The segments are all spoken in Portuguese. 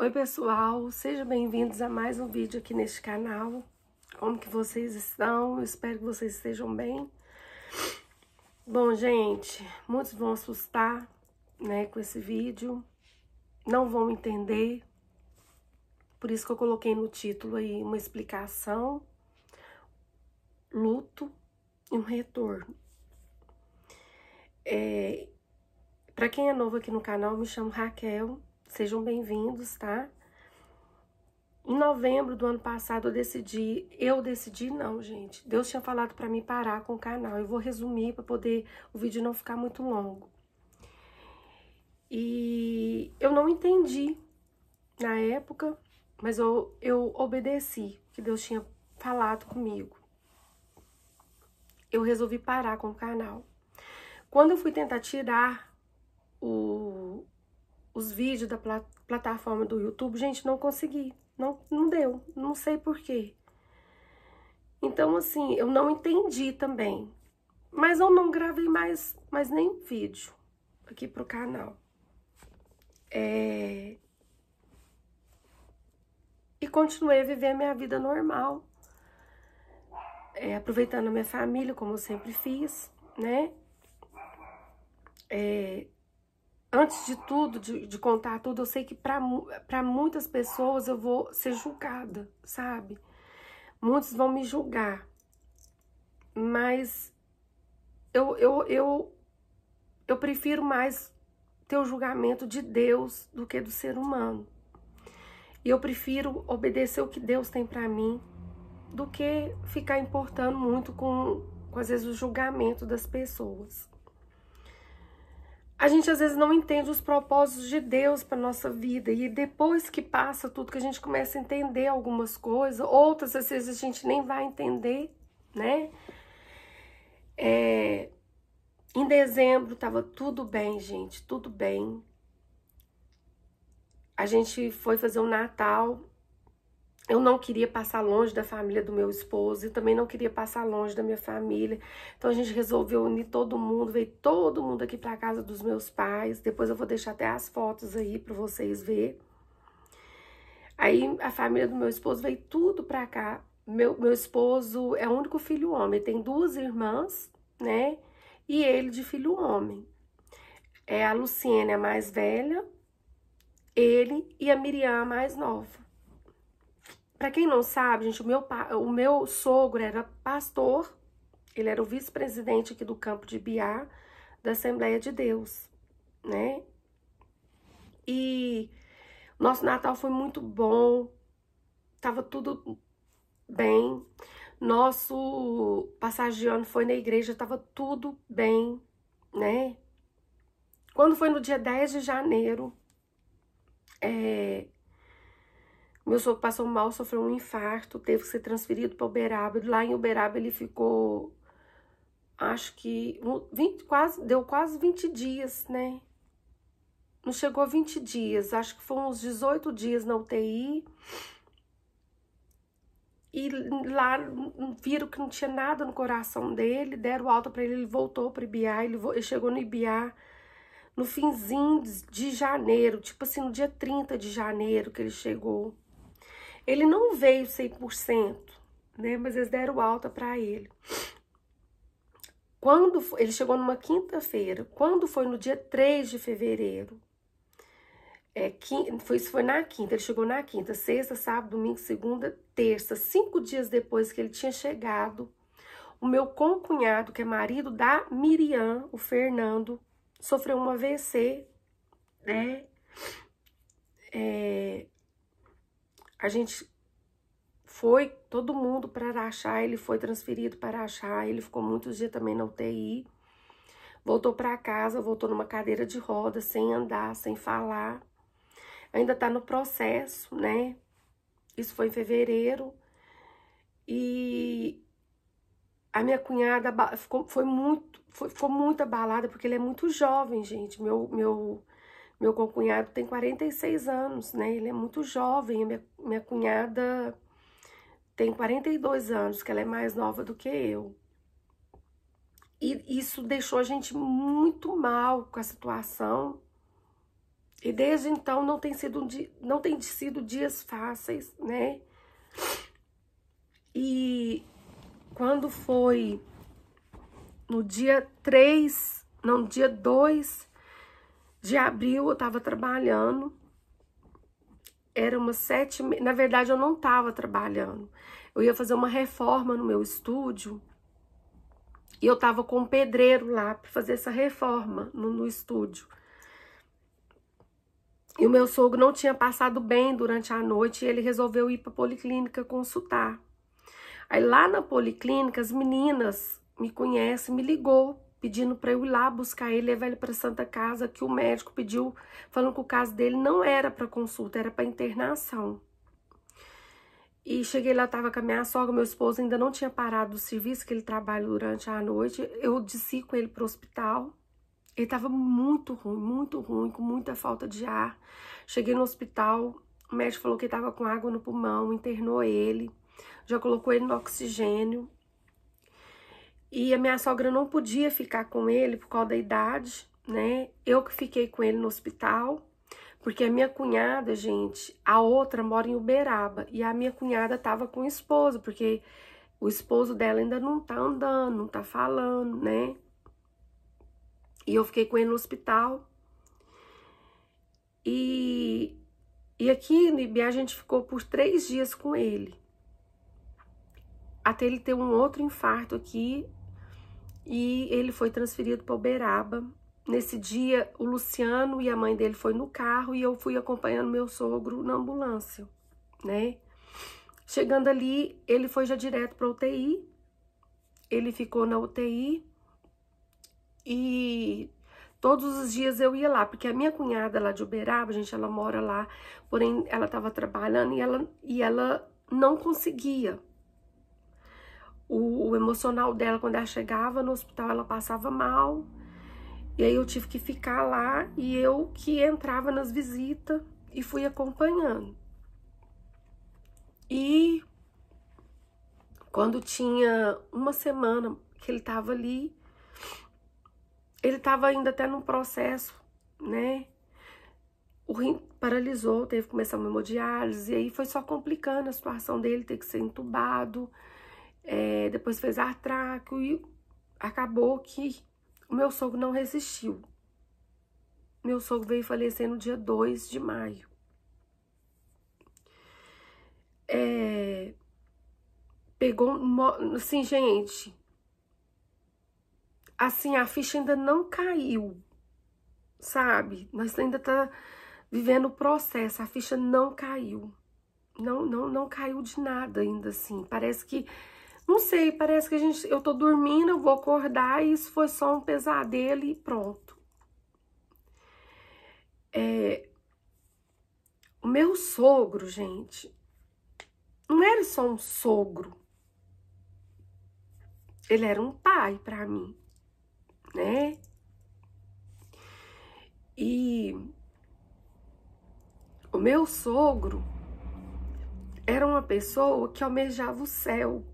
Oi pessoal, sejam bem-vindos a mais um vídeo aqui neste canal. Como que vocês estão? Eu espero que vocês estejam bem. Bom, gente, muitos vão assustar, né, com esse vídeo. Não vão entender. Por isso que eu coloquei no título aí uma explicação, luto e um retorno. É, Para quem é novo aqui no canal, me chamo Raquel, Sejam bem-vindos, tá? Em novembro do ano passado eu decidi, eu decidi não, gente. Deus tinha falado para mim parar com o canal. Eu vou resumir para poder o vídeo não ficar muito longo. E eu não entendi na época, mas eu, eu obedeci que Deus tinha falado comigo. Eu resolvi parar com o canal. Quando eu fui tentar tirar o os vídeos da plat plataforma do YouTube, gente, não consegui. Não, não deu, não sei porquê. Então, assim, eu não entendi também. Mas eu não gravei mais, mais nenhum vídeo aqui pro canal. É... E continuei a viver a minha vida normal. É, aproveitando a minha família, como eu sempre fiz, né? É, antes de tudo, de, de contar tudo, eu sei que para muitas pessoas eu vou ser julgada, sabe? Muitos vão me julgar. Mas eu, eu, eu, eu prefiro mais ter o julgamento de Deus do que do ser humano. E eu prefiro obedecer o que Deus tem para mim do que ficar importando muito com, com às vezes, o julgamento das pessoas a gente às vezes não entende os propósitos de Deus para nossa vida e depois que passa tudo que a gente começa a entender algumas coisas, outras às vezes a gente nem vai entender, né? É, em dezembro tava tudo bem, gente, tudo bem. A gente foi fazer o um Natal eu não queria passar longe da família do meu esposo e também não queria passar longe da minha família. Então a gente resolveu unir todo mundo, veio todo mundo aqui para casa dos meus pais. Depois eu vou deixar até as fotos aí para vocês ver. Aí a família do meu esposo veio tudo para cá. Meu, meu esposo é o único filho homem, tem duas irmãs, né? E ele de filho homem. É a Luciene, a mais velha, ele e a Miriam, a mais nova. Para quem não sabe, gente, o meu, o meu sogro era pastor, ele era o vice-presidente aqui do campo de Biá, da Assembleia de Deus, né? E nosso Natal foi muito bom, tava tudo bem. Nosso passageiro foi na igreja, tava tudo bem, né? Quando foi no dia 10 de janeiro, é, meu sogro passou mal, sofreu um infarto, teve que ser transferido para Uberaba. Lá em Uberaba ele ficou, acho que 20, quase, deu quase 20 dias, né? Não chegou a 20 dias, acho que foram uns 18 dias na UTI. E lá viram que não tinha nada no coração dele, deram alta para ele, ele voltou para Ibiá, ele, ele chegou no Ibiá no finzinho de janeiro, tipo assim, no dia 30 de janeiro que ele chegou. Ele não veio 100%, né? Mas eles deram alta para ele. Quando ele chegou numa quinta-feira, quando foi no dia 3 de fevereiro, é, foi, isso foi na quinta, ele chegou na quinta, sexta, sábado, domingo, segunda, terça, cinco dias depois que ele tinha chegado, o meu concunhado, que é marido da Miriam, o Fernando, sofreu um AVC, né? É, a gente foi todo mundo para Araxá, ele foi transferido para Araxá, ele ficou muitos dias também na UTI. Voltou para casa, voltou numa cadeira de roda, sem andar, sem falar. Ainda tá no processo, né? Isso foi em fevereiro. E a minha cunhada ficou, foi muito, foi, ficou muito abalada, porque ele é muito jovem, gente. Meu, meu meu concunhado tem 46 anos, né? Ele é muito jovem. Minha, minha cunhada tem 42 anos, que ela é mais nova do que eu. E isso deixou a gente muito mal com a situação. E desde então não tem sido um dia, não tem sido dias fáceis, né? E quando foi no dia 3, não, dia 2 de abril eu tava trabalhando. Era umas sete. Na verdade, eu não tava trabalhando. Eu ia fazer uma reforma no meu estúdio. E eu tava com um pedreiro lá para fazer essa reforma no, no estúdio. E o meu sogro não tinha passado bem durante a noite e ele resolveu ir para policlínica consultar. Aí lá na policlínica, as meninas me conhecem, me ligou pedindo para eu ir lá buscar ele, levar ele para Santa Casa, que o médico pediu, falando que o caso dele não era para consulta, era para internação. E cheguei lá, tava com a minha sogra, meu esposo ainda não tinha parado do serviço que ele trabalha durante a noite. Eu desci com ele pro hospital. Ele tava muito ruim, muito ruim, com muita falta de ar. Cheguei no hospital, o médico falou que ele tava com água no pulmão, internou ele, já colocou ele no oxigênio. E a minha sogra não podia ficar com ele por causa da idade, né? Eu que fiquei com ele no hospital, porque a minha cunhada, gente, a outra mora em Uberaba e a minha cunhada tava com o esposo, porque o esposo dela ainda não tá andando, não tá falando, né? E eu fiquei com ele no hospital. E, e aqui no Ibiá a gente ficou por três dias com ele. Até ele ter um outro infarto aqui e ele foi transferido para Uberaba. Nesse dia, o Luciano e a mãe dele foi no carro e eu fui acompanhando meu sogro na ambulância, né? Chegando ali, ele foi já direto para UTI. Ele ficou na UTI e todos os dias eu ia lá, porque a minha cunhada lá de Uberaba, gente, ela mora lá, porém ela estava trabalhando e ela, e ela não conseguia o, o emocional dela, quando ela chegava no hospital, ela passava mal. E aí eu tive que ficar lá e eu que entrava nas visitas e fui acompanhando. E quando tinha uma semana que ele estava ali, ele estava ainda até num processo, né? O rim paralisou, teve que começar uma hemodiálise, e aí foi só complicando a situação dele, ter que ser entubado. É, depois fez artraco e acabou que o meu sogro não resistiu. Meu sogro veio falecer no dia 2 de maio. É, pegou, assim, gente, assim, a ficha ainda não caiu, sabe? Nós ainda tá vivendo o processo, a ficha não caiu. Não, não, não caiu de nada ainda, assim. Parece que não sei, parece que a gente, eu tô dormindo, eu vou acordar e isso foi só um pesadelo e pronto. É, o meu sogro, gente, não era só um sogro. Ele era um pai para mim, né? E o meu sogro era uma pessoa que almejava o céu.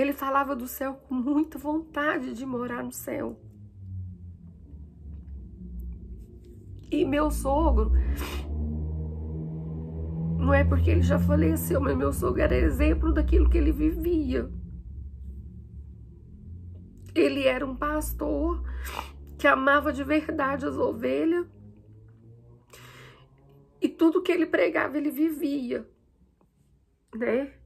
Ele falava do céu com muita vontade de morar no céu. E meu sogro, não é porque ele já faleceu, mas meu sogro era exemplo daquilo que ele vivia. Ele era um pastor que amava de verdade as ovelhas. E tudo que ele pregava, ele vivia, né?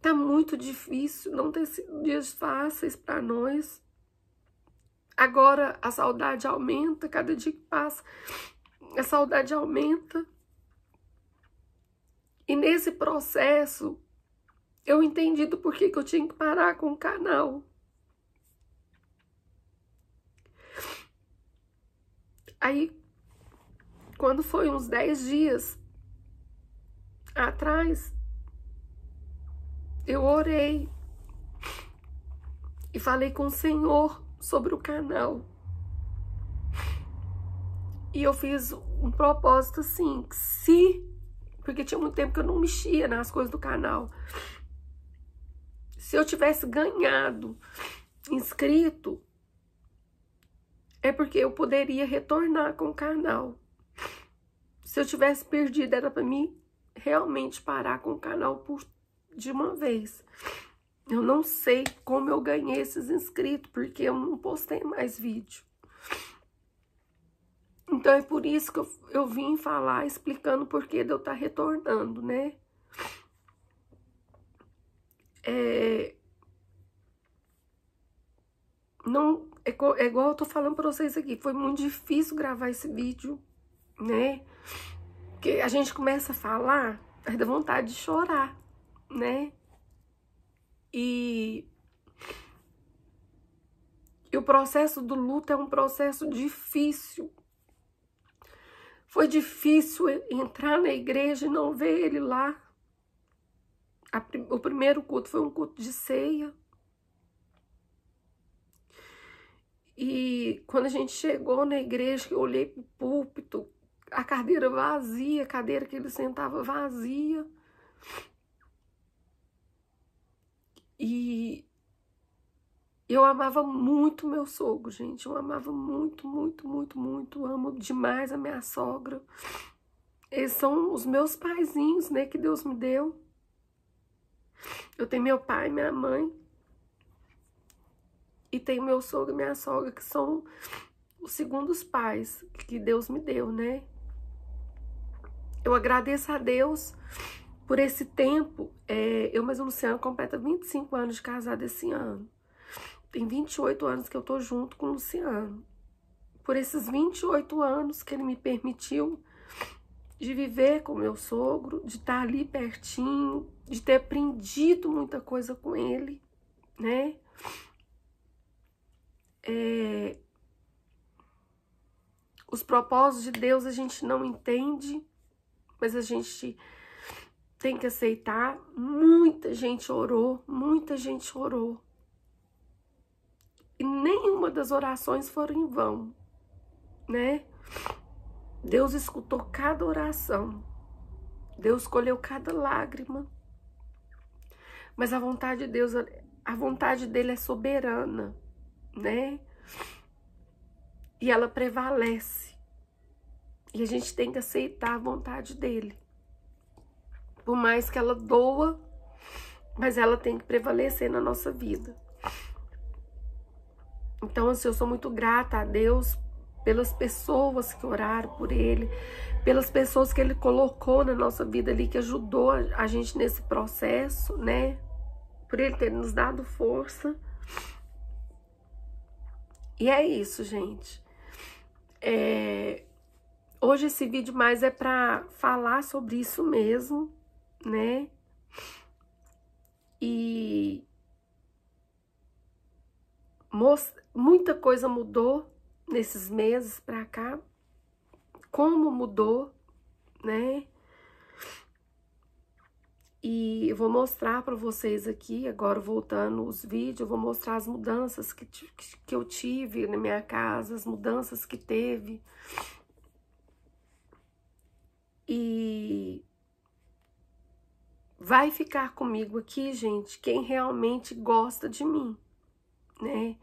Tá muito difícil, não tem sido dias fáceis para nós. Agora a saudade aumenta, cada dia que passa, a saudade aumenta. E nesse processo, eu entendi do porquê que eu tinha que parar com o canal. Aí, quando foi uns 10 dias atrás, eu orei e falei com o Senhor sobre o canal. E eu fiz um propósito assim, se. Porque tinha muito tempo que eu não mexia nas coisas do canal. Se eu tivesse ganhado inscrito, é porque eu poderia retornar com o canal. Se eu tivesse perdido, era para mim realmente parar com o canal por de uma vez. Eu não sei como eu ganhei esses inscritos, porque eu não postei mais vídeo. Então, é por isso que eu, eu vim falar, explicando por que de eu estar tá retornando, né? É... Não, é, é igual eu tô falando pra vocês aqui, foi muito difícil gravar esse vídeo, né? Porque a gente começa a falar, aí dá vontade de chorar né? E, e o processo do luto é um processo difícil. Foi difícil entrar na igreja e não ver ele lá. A, o primeiro culto foi um culto de ceia. E quando a gente chegou na igreja, eu olhei para o púlpito, a cadeira vazia, a cadeira que ele sentava vazia. E eu amava muito meu sogro, gente. Eu amava muito, muito, muito, muito. Amo demais a minha sogra. Eles são os meus paizinhos, né, que Deus me deu. Eu tenho meu pai, minha mãe. E tenho meu sogro e minha sogra, que são os segundos pais que Deus me deu, né? Eu agradeço a Deus por esse tempo, é, eu mais o Luciano completa 25 anos de casada esse ano. Tem 28 anos que eu tô junto com o Luciano. Por esses 28 anos que ele me permitiu de viver com meu sogro, de estar tá ali pertinho, de ter aprendido muita coisa com ele, né? É... Os propósitos de Deus a gente não entende, mas a gente tem que aceitar. Muita gente orou, muita gente orou. E nenhuma das orações foram em vão, né? Deus escutou cada oração. Deus colheu cada lágrima. Mas a vontade de Deus, a vontade dele é soberana, né? E ela prevalece. E a gente tem que aceitar a vontade dele. Por mais que ela doa, mas ela tem que prevalecer na nossa vida. Então, assim, eu sou muito grata a Deus pelas pessoas que oraram por ele, pelas pessoas que ele colocou na nossa vida ali, que ajudou a gente nesse processo, né? Por ele ter nos dado força. E é isso, gente. É... Hoje esse vídeo mais é para falar sobre isso mesmo, né? E muita coisa mudou nesses meses pra cá. Como mudou, né? E eu vou mostrar para vocês aqui, agora voltando os vídeos, eu vou mostrar as mudanças que, que eu tive na minha casa, as mudanças que teve. E vai ficar comigo aqui, gente, quem realmente gosta de mim, né?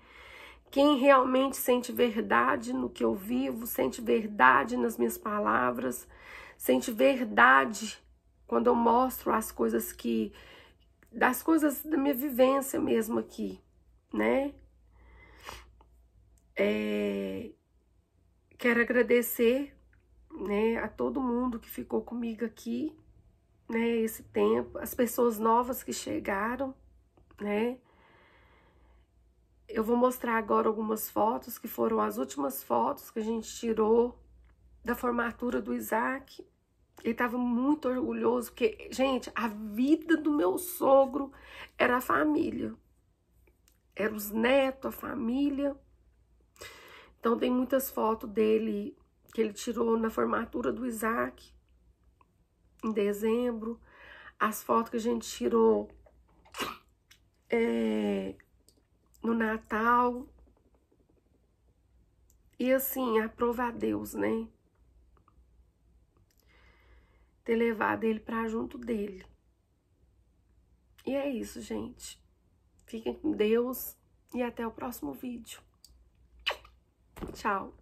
Quem realmente sente verdade no que eu vivo, sente verdade nas minhas palavras, sente verdade quando eu mostro as coisas que das coisas da minha vivência mesmo aqui, né? É, quero agradecer, né, a todo mundo que ficou comigo aqui né, esse tempo, as pessoas novas que chegaram, né? Eu vou mostrar agora algumas fotos que foram as últimas fotos que a gente tirou da formatura do Isaac. Ele estava muito orgulhoso, porque, gente, a vida do meu sogro era a família. era os netos, a família. Então, tem muitas fotos dele que ele tirou na formatura do Isaac em dezembro. As fotos que a gente tirou é, no Natal. E assim, aprovar Deus, né? Ter levado ele para junto dele. E é isso, gente. Fiquem com Deus e até o próximo vídeo. Tchau.